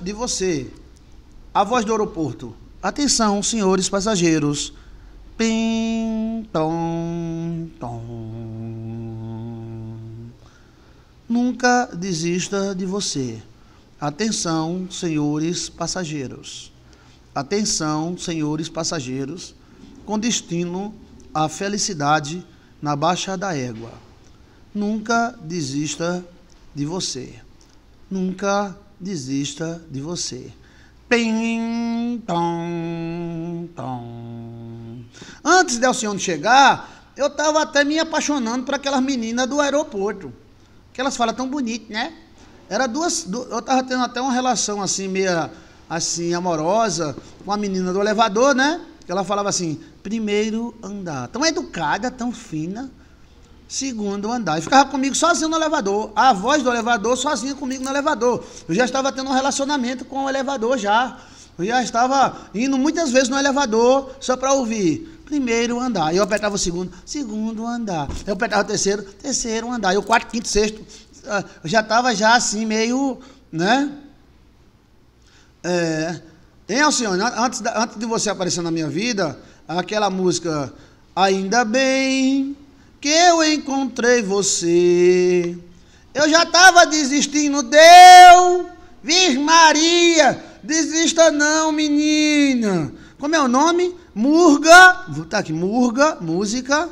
de você. A voz do aeroporto. Atenção, senhores passageiros. Pim, tom, tom. Nunca desista de você. Atenção, senhores passageiros. Atenção, senhores passageiros, com destino à felicidade na Baixa da Égua. Nunca desista de você. Nunca desista desista de você. Pim, tom, tom. Antes de Alcione chegar, eu estava até me apaixonando por aquelas meninas do aeroporto. Que elas falam tão bonito, né? Era duas. eu estava tendo até uma relação assim, meia assim, amorosa, com a menina do elevador, né? Que ela falava assim, primeiro andar. Tão educada, tão fina segundo andar. E ficava comigo sozinho no elevador. A voz do elevador sozinha comigo no elevador. Eu já estava tendo um relacionamento com o elevador já. Eu já estava indo muitas vezes no elevador só para ouvir. Primeiro andar. Eu apertava o segundo, segundo andar. Eu apertava o terceiro, terceiro andar. Eu quarto, quinto, sexto. Ah, eu já estava já assim, meio, né? É. Hein, Alcione? Antes, antes de você aparecer na minha vida, aquela música Ainda Bem que eu encontrei você. Eu já estava desistindo, deu! Virgem Maria, desista não, menina. Como é o nome? Murga, tá aqui, Murga, música,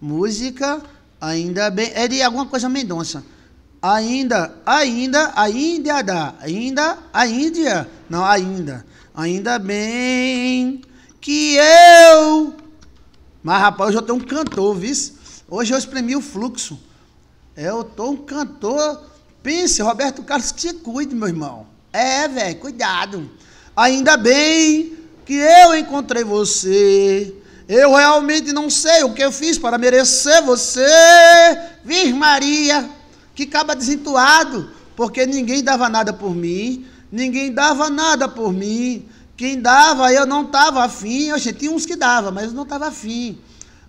música, ainda bem, é de alguma coisa Mendonça. Ainda, ainda, ainda dá, ainda, a Índia, não, ainda. Ainda bem que eu... Mas, rapaz, eu já tenho um cantor, viu? Hoje eu espremi o fluxo. É, eu tô um cantor. Pense, Roberto Carlos, que se cuide, meu irmão. É, velho, cuidado. Ainda bem que eu encontrei você. Eu realmente não sei o que eu fiz para merecer você. Vir Maria, que acaba desentuado, porque ninguém dava nada por mim. Ninguém dava nada por mim. Quem dava, eu não estava afim. Eu tinha uns que dava, mas eu não estava afim.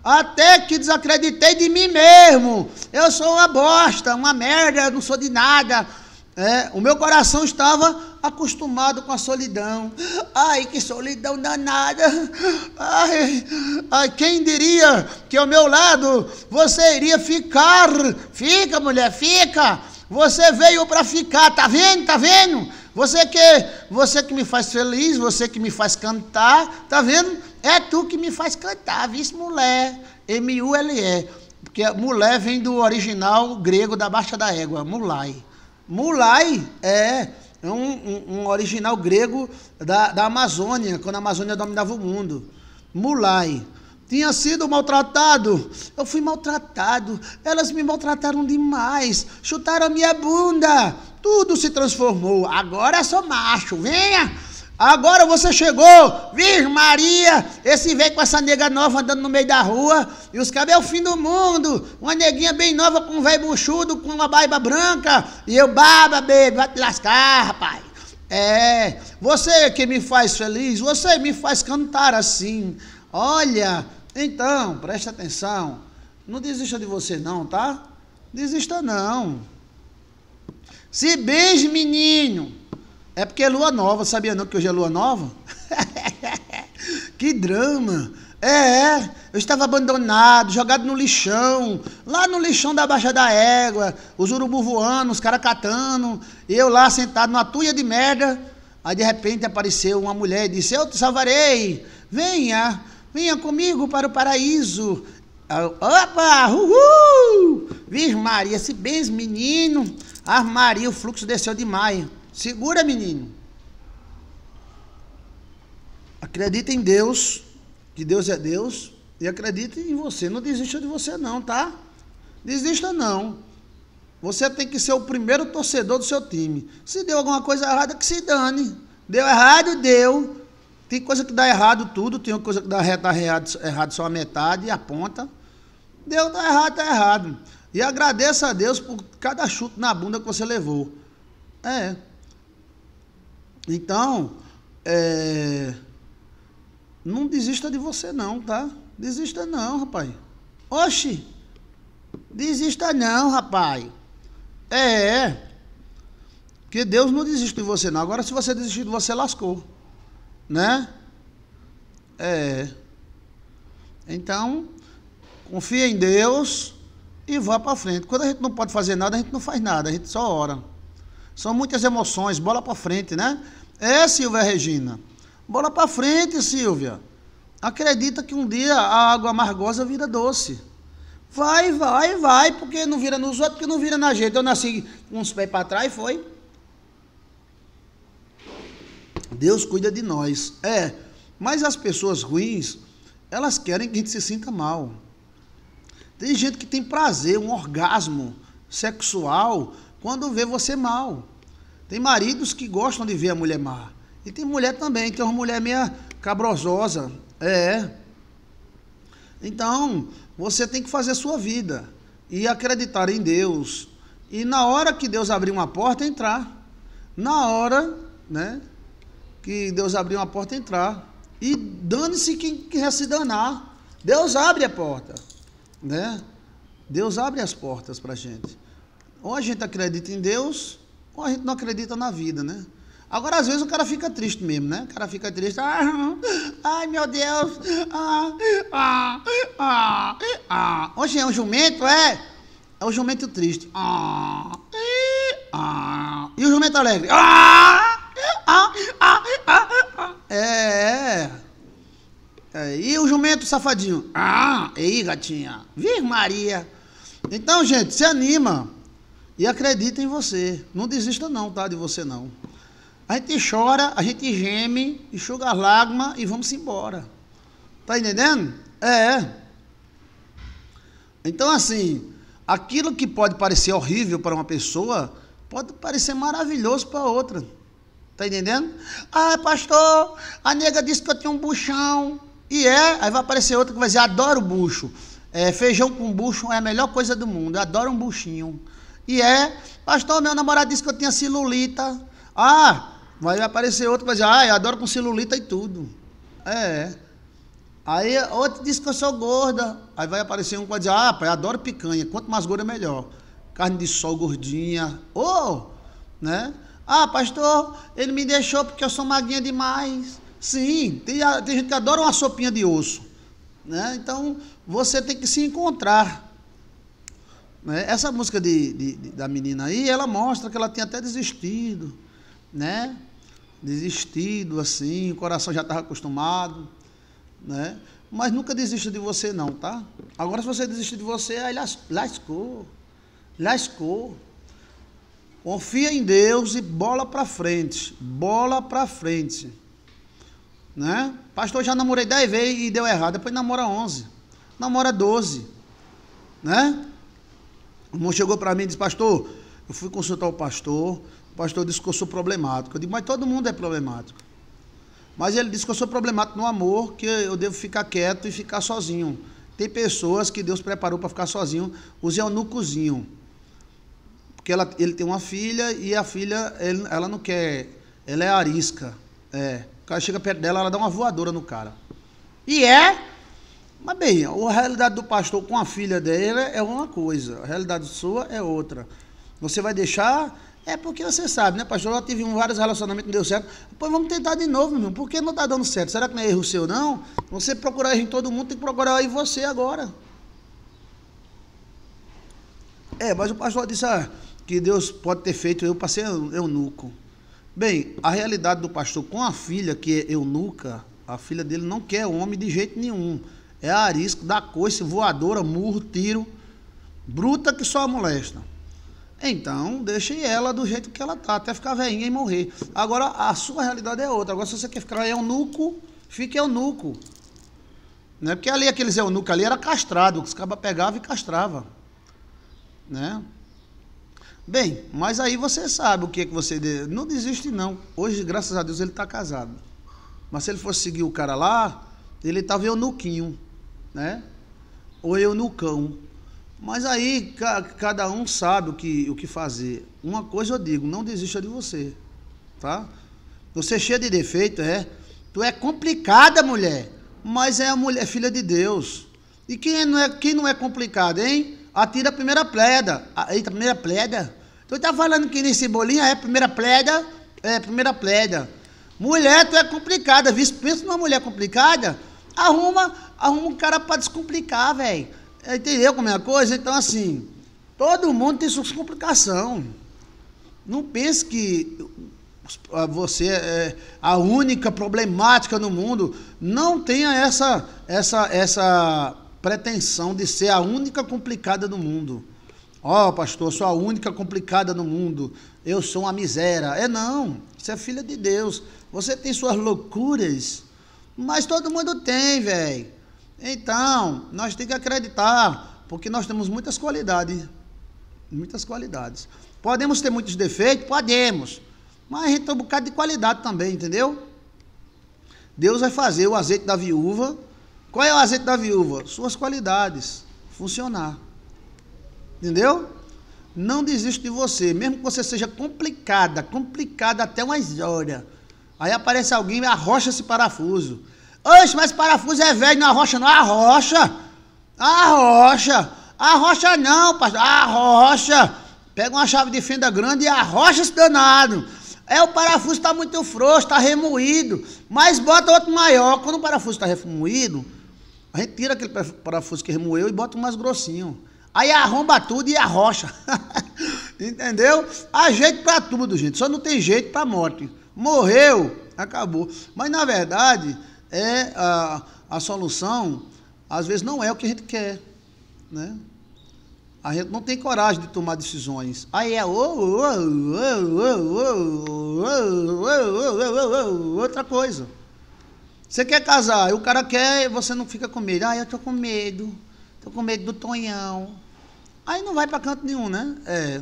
Até que desacreditei de mim mesmo. Eu sou uma bosta, uma merda, não sou de nada. É, o meu coração estava acostumado com a solidão. Ai, que solidão danada! Ai, ai, quem diria que ao meu lado você iria ficar? Fica, mulher, fica! Você veio para ficar, tá vendo? Tá vendo? Você que, você que me faz feliz, você que me faz cantar, tá vendo? É tu que me faz cantar, vice mulher, M-U-L-E. Porque mulher vem do original grego da Baixa da Égua, mulai. Mulai é um, um, um original grego da, da Amazônia, quando a Amazônia dominava o mundo. Mulai tinha sido maltratado. Eu fui maltratado. Elas me maltrataram demais. Chutaram minha bunda tudo se transformou. Agora é só macho, venha. Agora você chegou, Virgem Maria, esse velho com essa nega nova andando no meio da rua, e os cabelos é o fim do mundo, uma neguinha bem nova com um velho buchudo, com uma barba branca, e eu, baba, bebê, vai te lascar, rapaz. É, você que me faz feliz, você me faz cantar assim. Olha, então, presta atenção, não desista de você não, tá? Desista não. Se beije, menino. É porque é lua nova, sabia não que hoje é lua nova? que drama. É, é, eu estava abandonado, jogado no lixão, lá no lixão da Baixa da Égua, os urubu voando, os caras catando, eu lá sentado numa tuia de merda. Aí de repente apareceu uma mulher e disse: Eu te salvarei, venha, venha comigo para o paraíso. Opa, uhul! Virgem Maria, se bens, menino. Ah, Maria, o fluxo desceu Maio. Segura, menino. Acredita em Deus, que Deus é Deus, e acredite em você. Não desista de você não, tá? Desista não. Você tem que ser o primeiro torcedor do seu time. Se deu alguma coisa errada, que se dane. Deu errado, deu. Tem coisa que dá errado tudo, tem coisa que dá errado, errado só a metade, a ponta. Deu, tá errado, tá errado. E agradeça a Deus por cada chute na bunda que você levou. É. Então, é... não desista de você não, tá? Desista não, rapaz. Oxi! Desista não, rapaz. É. é. Porque Deus não desiste de você não. Agora se você desistir de você, lascou. Né? É. Então, confia em Deus e vá para frente. Quando a gente não pode fazer nada, a gente não faz nada, a gente só ora. São muitas emoções, bola para frente, né? É, Silvia Regina. Bola para frente, Silvia. Acredita que um dia a água amargosa vira doce. Vai, vai, vai, porque não vira nos outros, porque não vira na gente. Eu nasci com os pés para trás e foi. Deus cuida de nós. É, mas as pessoas ruins, elas querem que a gente se sinta mal. Tem gente que tem prazer, um orgasmo sexual quando vê você mal. Tem maridos que gostam de ver a mulher má. E tem mulher também, tem uma mulher meia cabrososa. É. Então, você tem que fazer a sua vida e acreditar em Deus. E na hora que Deus abrir uma porta, entrar. Na hora, né? Que Deus abrir uma porta, entrar. E dane-se quem quer se danar. Deus abre a porta né? Deus abre as portas para a gente. Ou a gente acredita em Deus, ou a gente não acredita na vida, né? Agora, às vezes, o cara fica triste mesmo, né? O cara fica triste. Ah, ai, meu Deus. Ah, ah, ah, ah. Hoje é um jumento, é? É um jumento triste. Ah, ah. ah. E o jumento alegre. Ah, ah, ah, ah, ah. ah. É, é. É, e o jumento safadinho? Ah, ei, gatinha. Vir Maria. Então, gente, se anima e acredita em você. Não desista não, tá, de você não. A gente chora, a gente geme, enxuga as lágrimas e vamos embora. Tá entendendo? É. Então, assim, aquilo que pode parecer horrível para uma pessoa, pode parecer maravilhoso para outra. Tá entendendo? Ah, pastor, a nega disse que eu tinha um buchão. E é, aí vai aparecer outro que vai dizer, adoro bucho. É, feijão com bucho é a melhor coisa do mundo, eu adoro um buchinho. E é, pastor, meu namorado disse que eu tinha celulita. Ah, vai aparecer outro que vai dizer, ah, eu adoro com celulita e tudo. É. Aí outro disse que eu sou gorda. Aí vai aparecer um que vai dizer, ah, pai, eu adoro picanha, quanto mais gorda, melhor. Carne de sol gordinha. Ô, oh, né? Ah, pastor, ele me deixou porque eu sou maguinha demais. Sim, tem, tem gente que adora uma sopinha de osso. Né? Então você tem que se encontrar. Né? Essa música de, de, de, da menina aí, ela mostra que ela tinha até desistido, né? Desistido assim, o coração já estava acostumado, né? Mas nunca desista de você não, tá? Agora se você desistir de você, aí lascou, lascou. Confia em Deus e bola para frente, bola para frente. Né? Pastor, já namorei 10 vezes e deu errado. Depois namora 11. Namora 12. Né? O irmão chegou para mim e disse: Pastor, eu fui consultar o pastor. O pastor disse que eu sou problemático. Eu digo: Mas todo mundo é problemático. Mas ele disse que eu sou problemático no amor, que eu devo ficar quieto e ficar sozinho. Tem pessoas que Deus preparou para ficar sozinho, o eunucozinho. Porque ela, ele tem uma filha e a filha, ele, ela não quer, ela é arisca. É cara chega perto dela, ela dá uma voadora no cara. E é. Mas bem, a realidade do pastor com a filha dele é uma coisa, a realidade sua é outra. Você vai deixar. É porque você sabe, né, pastor? Eu tive vários relacionamentos, não deu certo. Pois vamos tentar de novo, meu irmão. Por que não está dando certo? Será que não é erro seu, não? Você procurar erro em todo mundo, tem que procurar aí em você agora. É, mas o pastor disse ah, que Deus pode ter feito eu para ser eunuco. Bem, a realidade do pastor com a filha, que é eunuca, a filha dele não quer homem de jeito nenhum. É arisco, dá coice, voadora, murro, tiro. Bruta que só molesta. Então, deixe ela do jeito que ela tá, até ficar velhinha e morrer. Agora, a sua realidade é outra. Agora, se você quer ficar eunuco, fique eunuco. Né? Porque ali, aqueles eunucos ali, era castrado. Os cabas pegavam e castrava. Né? Bem, mas aí você sabe o que é que você. Não desiste, não. Hoje, graças a Deus, ele está casado. Mas se ele fosse seguir o cara lá, ele estava eunuquinho, né? Ou eunucão. Mas aí ca, cada um sabe o que, o que fazer. Uma coisa eu digo, não desista de você, tá? Você é cheia de defeito, é. Tu é complicada, mulher, mas é a mulher filha de Deus. E quem é, não é, quem não é complicado, hein? Atira a primeira pleda. Eita, a primeira pleda? Tu tá falando que nem Cebolinha é primeira pleda, é primeira pleda. Mulher, tu é complicada, viu? Pensa numa mulher complicada, arruma, arruma um cara pra descomplicar, velho. Entendeu como é a coisa? Então, assim, todo mundo tem suas complicações. Não pense que você é a única problemática no mundo. Não tenha essa, essa, essa pretensão de ser a única complicada do mundo. Ó, oh, pastor, sou a única complicada no mundo. Eu sou uma miséria. É não. Você é filha de Deus. Você tem suas loucuras. Mas todo mundo tem, velho. Então, nós temos que acreditar, porque nós temos muitas qualidades. Muitas qualidades. Podemos ter muitos defeitos? Podemos. Mas a gente tem um bocado de qualidade também, entendeu? Deus vai fazer o azeite da viúva. Qual é o azeite da viúva? Suas qualidades. Funcionar. Entendeu? Não desisto de você, mesmo que você seja complicada, complicada até umas horas. Aí aparece alguém e arrocha esse parafuso. Oxe, mas parafuso é velho, não arrocha não. Arrocha! Arrocha! Arrocha não, pastor. Arrocha! Pega uma chave de fenda grande e arrocha esse danado. É, o parafuso está muito frouxo, está remoído. Mas bota outro maior. Quando o parafuso está remoído, a gente tira aquele parafuso que remoeu e bota um mais grossinho. Aí arromba tudo e arrocha. Entendeu? Há jeito para tudo, gente. Só não tem jeito para morte. Morreu, acabou. Mas na verdade, é a, a solução às vezes não é o que a gente quer, né? A gente não tem coragem de tomar decisões. Aí é outra coisa. Você quer casar, e o cara quer, e você não fica com medo. Ah, eu tô com medo. Tô com medo do Tonhão. Aí não vai para canto nenhum, né? É.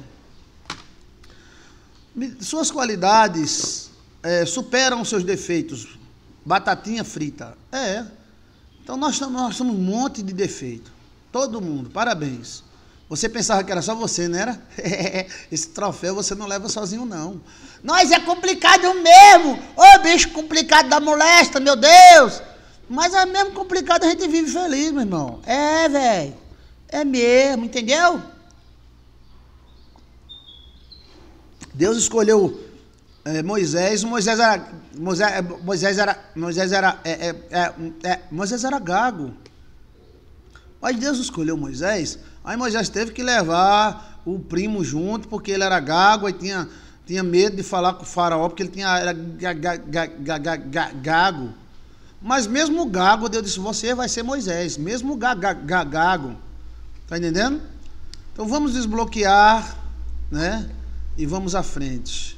Suas qualidades é, superam seus defeitos. Batatinha frita. É. Então nós, nós um monte de defeito. Todo mundo, parabéns. Você pensava que era só você, não era? Esse troféu você não leva sozinho, não. Nós é complicado mesmo! Ô bicho complicado da molesta, meu Deus! Mas é mesmo complicado, a gente vive feliz, meu irmão. É, velho. É mesmo, entendeu? Deus escolheu é, Moisés, Moisés era. Moisés, é, Moisés era. Moisés era. É é, é, é, Moisés era gago. Mas Deus escolheu Moisés. Aí Moisés teve que levar o primo junto, porque ele era gago e tinha, tinha medo de falar com o faraó, porque ele tinha, era gago. Mas mesmo o gago, Deus disse: Você vai ser Moisés. Mesmo o ga, ga, ga, gago. Está entendendo? Então vamos desbloquear, né? E vamos à frente.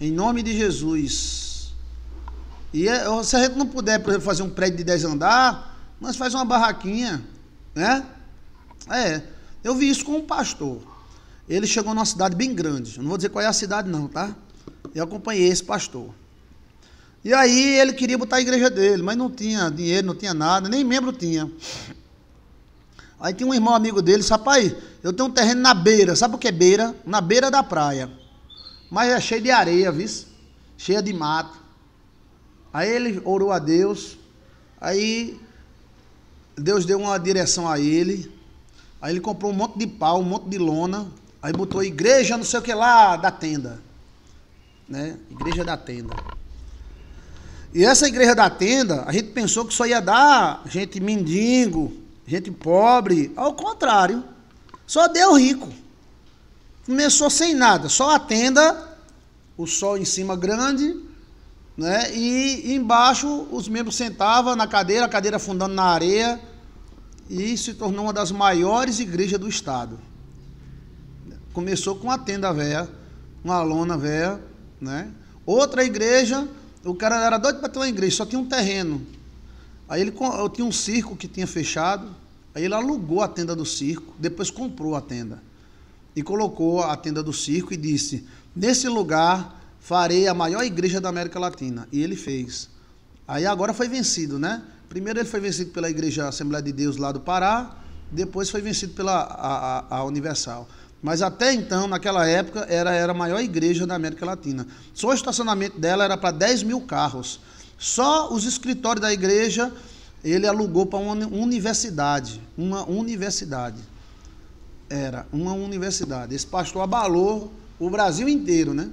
Em nome de Jesus. E é, se a gente não puder, por exemplo, fazer um prédio de 10 andares, nós faz uma barraquinha, né? É. Eu vi isso com um pastor. Ele chegou numa cidade bem grande. Eu não vou dizer qual é a cidade, não, tá? Eu acompanhei esse pastor. E aí ele queria botar a igreja dele, mas não tinha dinheiro, não tinha nada, nem membro tinha. Aí tinha um irmão amigo dele, rapaz, eu tenho um terreno na beira, sabe o que é beira? Na beira da praia. Mas é cheio de areia, viu? Cheia de mato. Aí ele orou a Deus, aí Deus deu uma direção a ele, aí ele comprou um monte de pau, um monte de lona, aí botou a igreja, não sei o que lá, da tenda. Né? Igreja da tenda. E essa igreja da tenda, a gente pensou que só ia dar gente mendigo, gente pobre. Ao contrário, só deu rico. Começou sem nada, só a tenda, o sol em cima grande, né? E embaixo os membros sentavam na cadeira, a cadeira afundando na areia, e se tornou uma das maiores igrejas do estado. Começou com a tenda velha, uma lona velha, né? Outra igreja o cara era doido para ter uma igreja, só tinha um terreno. Aí ele eu tinha um circo que tinha fechado, aí ele alugou a tenda do circo, depois comprou a tenda. E colocou a tenda do circo e disse: "Nesse lugar farei a maior igreja da América Latina". E ele fez. Aí agora foi vencido, né? Primeiro ele foi vencido pela Igreja Assembleia de Deus lá do Pará, depois foi vencido pela a, a, a Universal. Mas até então, naquela época, era, era a maior igreja da América Latina. Só o estacionamento dela era para 10 mil carros. Só os escritórios da igreja ele alugou para uma universidade. Uma universidade. Era uma universidade. Esse pastor abalou o Brasil inteiro, né?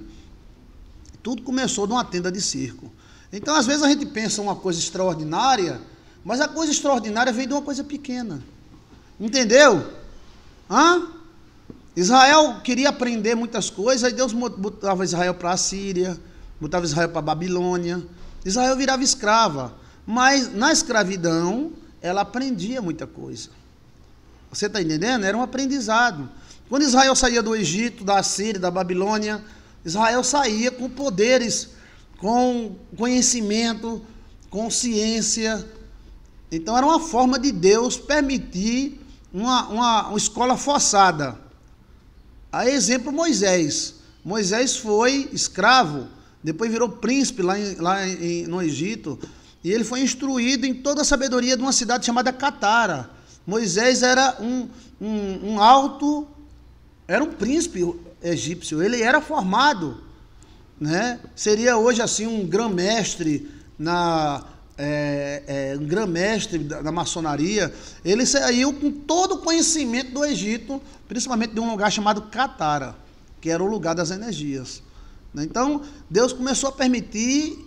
Tudo começou numa tenda de circo. Então, às vezes, a gente pensa uma coisa extraordinária, mas a coisa extraordinária vem de uma coisa pequena. Entendeu? Hã? Israel queria aprender muitas coisas, aí Deus botava Israel para a Síria, botava Israel para a Babilônia. Israel virava escrava, mas na escravidão ela aprendia muita coisa. Você está entendendo? Era um aprendizado. Quando Israel saía do Egito, da Síria, da Babilônia, Israel saía com poderes, com conhecimento, com ciência. Então era uma forma de Deus permitir uma, uma, uma escola forçada. A exemplo Moisés. Moisés foi escravo, depois virou príncipe lá, em, lá em, no Egito, e ele foi instruído em toda a sabedoria de uma cidade chamada Catara. Moisés era um, um, um alto, era um príncipe egípcio, ele era formado, né? seria hoje assim um grão-mestre na é, é, um grã-mestre da, da, maçonaria, ele saiu com todo o conhecimento do Egito, principalmente de um lugar chamado Catara, que era o lugar das energias. Né? Então, Deus começou a permitir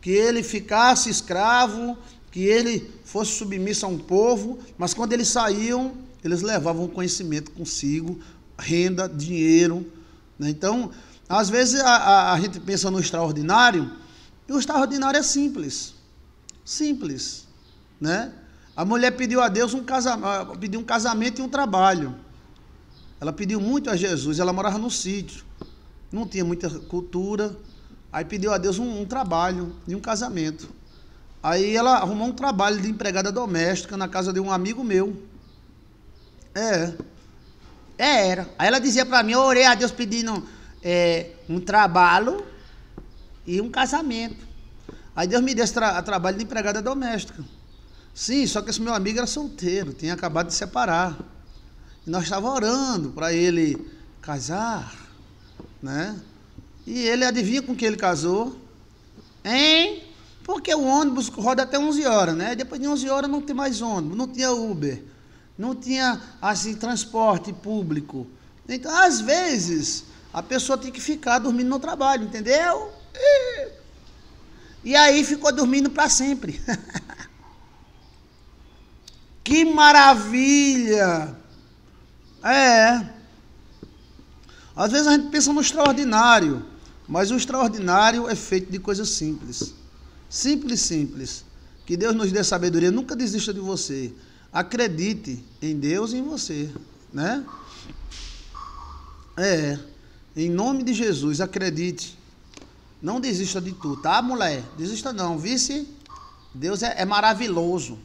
que ele ficasse escravo, que ele fosse submisso a um povo, mas quando eles saíam, eles levavam conhecimento consigo, renda, dinheiro. Né? Então, às vezes a, a, a gente pensa no extraordinário, e o extraordinário é simples. Simples, né? A mulher pediu a Deus um casamento, pediu um casamento e um trabalho. Ela pediu muito a Jesus, ela morava no sítio, não tinha muita cultura. Aí pediu a Deus um, um trabalho e um casamento. Aí ela arrumou um trabalho de empregada doméstica na casa de um amigo meu. É. É, era. Aí ela dizia para mim, eu orei a Deus pedindo é, um trabalho e um casamento. Aí Deus me deu esse trabalho de empregada doméstica. Sim, só que esse meu amigo era solteiro, tinha acabado de separar. E nós estávamos orando para ele casar, né? E ele adivinha com que ele casou? Hein? Porque o ônibus roda até 11 horas, né? Depois de 11 horas não tem mais ônibus, não tinha Uber, não tinha assim transporte público. Então, às vezes, a pessoa tem que ficar dormindo no trabalho, entendeu? E e aí ficou dormindo para sempre. que maravilha! É. Às vezes a gente pensa no extraordinário, mas o extraordinário é feito de coisas simples. Simples, simples. Que Deus nos dê sabedoria, nunca desista de você. Acredite em Deus e em você, né? É. Em nome de Jesus, acredite. Não desista de tudo, tá, mulher? Desista não, vice. Deus é, é maravilhoso.